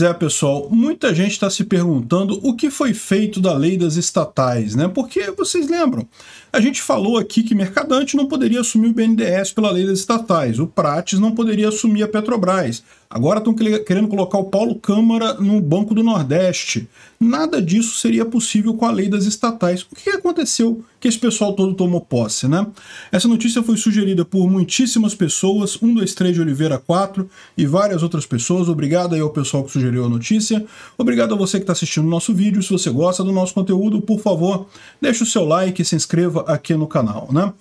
Pois é, pessoal, muita gente está se perguntando o que foi feito da lei das estatais, né? Porque vocês lembram, a gente falou aqui que Mercadante não poderia assumir o BNDES pela lei das estatais, o Prates não poderia assumir a Petrobras. Agora estão querendo colocar o Paulo Câmara no Banco do Nordeste. Nada disso seria possível com a lei das estatais. O que aconteceu que esse pessoal todo tomou posse, né? Essa notícia foi sugerida por muitíssimas pessoas, 123 de Oliveira 4 e várias outras pessoas. Obrigado aí ao pessoal que sugeriu a notícia. Obrigado a você que está assistindo o nosso vídeo. Se você gosta do nosso conteúdo, por favor, deixe o seu like e se inscreva aqui no canal, né?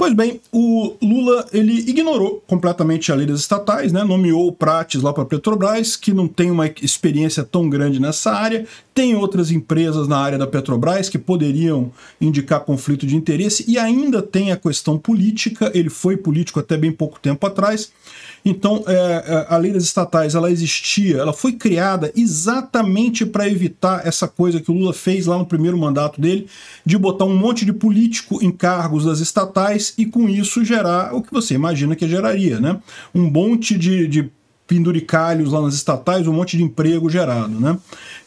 Pois bem, o Lula ele ignorou completamente a lei das estatais, né? nomeou o Prates lá para a Petrobras, que não tem uma experiência tão grande nessa área, tem outras empresas na área da Petrobras que poderiam indicar conflito de interesse e ainda tem a questão política, ele foi político até bem pouco tempo atrás. Então, é, é a lei das estatais ela existia, ela foi criada exatamente para evitar essa coisa que o Lula fez lá no primeiro mandato dele, de botar um monte de político em cargos das estatais e com isso gerar o que você imagina que geraria, né? Um monte de, de penduricalhos lá nas estatais, um monte de emprego gerado, né?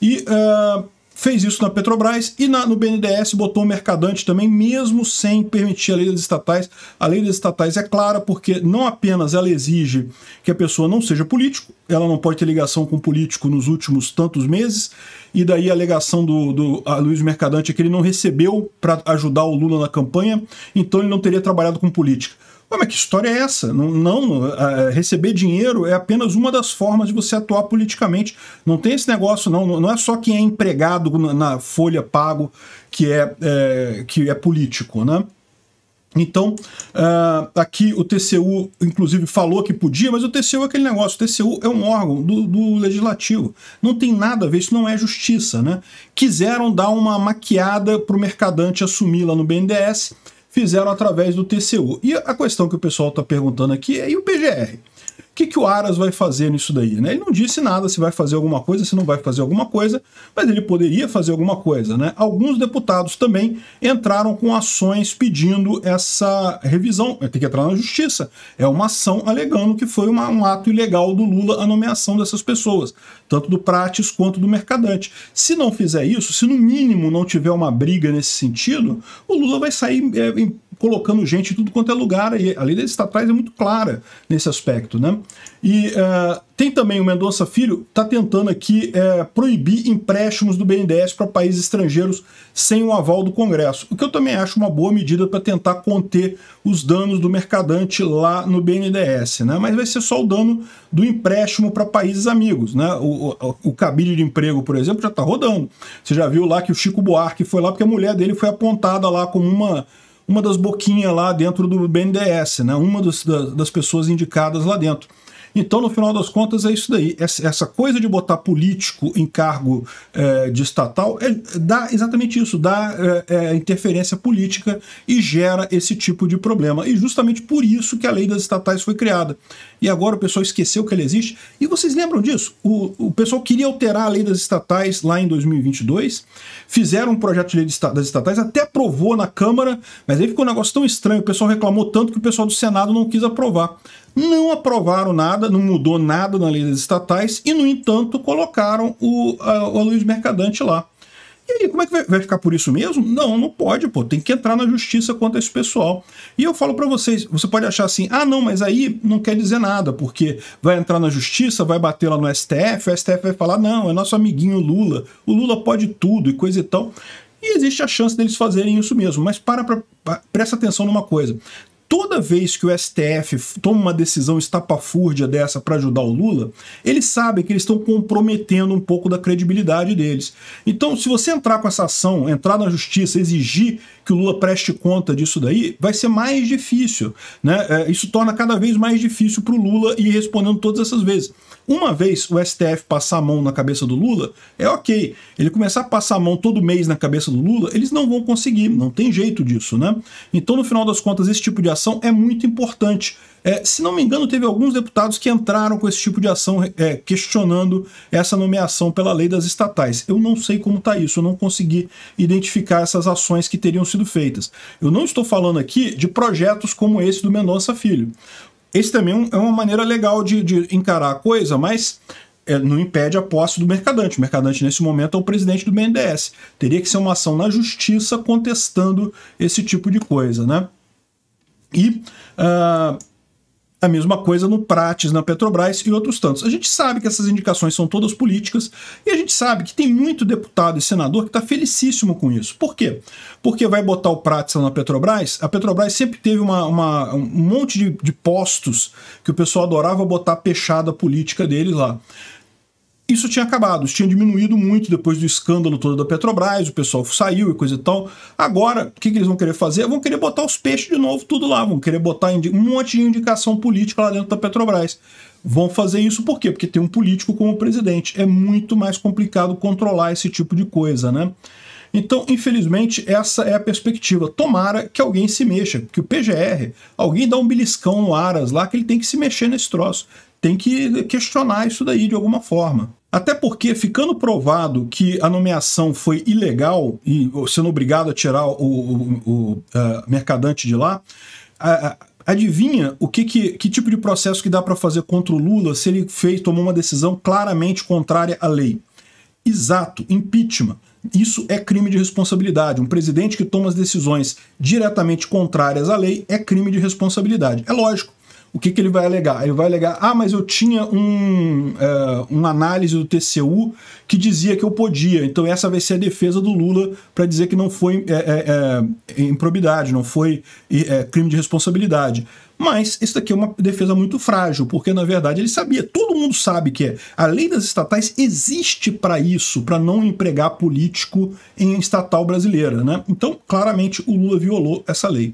E uh, Fez isso na Petrobras e na, no BNDES botou o mercadante também, mesmo sem permitir a lei das estatais. A lei das estatais é clara porque não apenas ela exige que a pessoa não seja político, ela não pode ter ligação com político nos últimos tantos meses, e daí a alegação do, do Luiz Mercadante é que ele não recebeu para ajudar o Lula na campanha, então ele não teria trabalhado com política mas que história é essa? Não, não uh, receber dinheiro é apenas uma das formas de você atuar politicamente. Não tem esse negócio, não. Não é só quem é empregado na, na folha pago que é, é, que é político, né? Então, uh, aqui o TCU, inclusive, falou que podia, mas o TCU é aquele negócio, o TCU é um órgão do, do, legislativo. Não tem nada a ver, isso não é justiça, né? Quiseram dar uma maquiada para o mercadante assumir lá no BNDES, fizeram através do TCU. E a questão que o pessoal está perguntando aqui é e o PGR? O que, que o Aras vai fazer nisso daí? Né? Ele não disse nada se vai fazer alguma coisa, se não vai fazer alguma coisa, mas ele poderia fazer alguma coisa. Né? Alguns deputados também entraram com ações pedindo essa revisão. Tem que entrar na justiça. É uma ação alegando que foi uma, um ato ilegal do Lula a nomeação dessas pessoas, tanto do Prates quanto do Mercadante. Se não fizer isso, se no mínimo não tiver uma briga nesse sentido, o Lula vai sair é, colocando gente em tudo quanto é lugar. E a lei das estatais é muito clara nesse aspecto. Né? E uh, tem também o Mendonça Filho, está tentando aqui uh, proibir empréstimos do BNDES para países estrangeiros sem o aval do Congresso, o que eu também acho uma boa medida para tentar conter os danos do mercadante lá no BNDES. Né? Mas vai ser só o dano do empréstimo para países amigos. Né? O, o, o cabide de emprego, por exemplo, já está rodando. Você já viu lá que o Chico Buarque foi lá porque a mulher dele foi apontada lá como uma uma das boquinhas lá dentro do BNDES, né? uma dos, das pessoas indicadas lá dentro. Então, no final das contas, é isso daí. Essa coisa de botar político em cargo é, de estatal é, dá exatamente isso, dá é, é, interferência política e gera esse tipo de problema. E justamente por isso que a lei das estatais foi criada. E agora o pessoal esqueceu que ela existe. E vocês lembram disso? O, o pessoal queria alterar a lei das estatais lá em 2022, fizeram um projeto de lei das estatais, até aprovou na Câmara, mas aí ficou um negócio tão estranho, o pessoal reclamou tanto que o pessoal do Senado não quis aprovar não aprovaram nada, não mudou nada na lei das estatais e, no entanto, colocaram o, o Luiz Mercadante lá. E aí, como é que vai, ficar por isso mesmo? Não, não pode, pô. Tem que entrar na justiça contra esse pessoal. E eu falo para vocês, você pode achar assim, ah, não, mas aí não quer dizer nada, porque vai entrar na justiça, vai bater lá no STF, o STF vai falar, não, é nosso amiguinho Lula, o Lula pode tudo e coisa e tal. E existe a chance deles fazerem isso mesmo. Mas para, pra, presta atenção numa coisa toda vez que o STF toma uma decisão estapafúrdia dessa para ajudar o Lula, eles sabem que eles estão comprometendo um pouco da credibilidade deles. Então, se você entrar com essa ação, entrar na justiça, exigir que o Lula preste conta disso daí, vai ser mais difícil. Né? É, isso torna cada vez mais difícil para o Lula ir respondendo todas essas vezes. Uma vez o STF passar a mão na cabeça do Lula, é ok. Ele começar a passar a mão todo mês na cabeça do Lula, eles não vão conseguir, não tem jeito disso, né? Então, no final das contas, esse tipo de ação ação é muito importante. É, se não me engano, teve alguns deputados que entraram com esse tipo de ação é, questionando essa nomeação pela lei das estatais. Eu não sei como está isso, eu não consegui identificar essas ações que teriam sido feitas. Eu não estou falando aqui de projetos como esse do Mendonça Filho. Esse também é, é uma maneira legal de, de encarar a coisa, mas é, não impede a posse do mercadante. O mercadante, nesse momento, é o presidente do BNDES. Teria que ser uma ação na justiça contestando esse tipo de coisa, né? E uh, a mesma coisa no Prates, na Petrobras e outros tantos. A gente sabe que essas indicações são todas políticas e a gente sabe que tem muito deputado e senador que está felicíssimo com isso. Por quê? Porque vai botar o Prates na Petrobras. A Petrobras sempre teve uma, uma, um monte de, de postos que o pessoal adorava botar a peixada política deles lá isso tinha acabado, isso tinha diminuído muito depois do escândalo todo da Petrobras, o pessoal saiu e coisa e tal. Agora, o que, que eles vão querer fazer? Vão querer botar os peixes de novo, tudo lá, vão querer botar um monte de indicação política lá dentro da Petrobras. Vão fazer isso por quê? Porque tem um político como presidente. É muito mais complicado controlar esse tipo de coisa, né? Então, infelizmente, essa é a perspectiva. Tomara que alguém se mexa, que o PGR, alguém dá um beliscão no Aras lá, que ele tem que se mexer nesse troço, tem que questionar isso daí de alguma forma. Até porque, ficando provado que a nomeação foi ilegal e sendo obrigado a tirar o, o, o uh, mercadante de lá, adivinha o que, que, que, tipo de processo que dá para fazer contra o Lula se ele fez, tomou uma decisão claramente contrária à lei? Exato, impeachment. Isso é crime de responsabilidade. Um presidente que toma as decisões diretamente contrárias à lei é crime de responsabilidade. É lógico o que, que ele vai alegar? Ele vai alegar, ah, mas eu tinha um, é, uma análise do TCU que dizia que eu podia, então essa vai ser a defesa do Lula para dizer que não foi é, é, é improbidade, não foi é, crime de responsabilidade. Mas isso daqui é uma defesa muito frágil, porque na verdade ele sabia, todo mundo sabe que é. A lei das estatais existe para isso, para não empregar político em estatal brasileira, né? Então, claramente o Lula violou essa lei.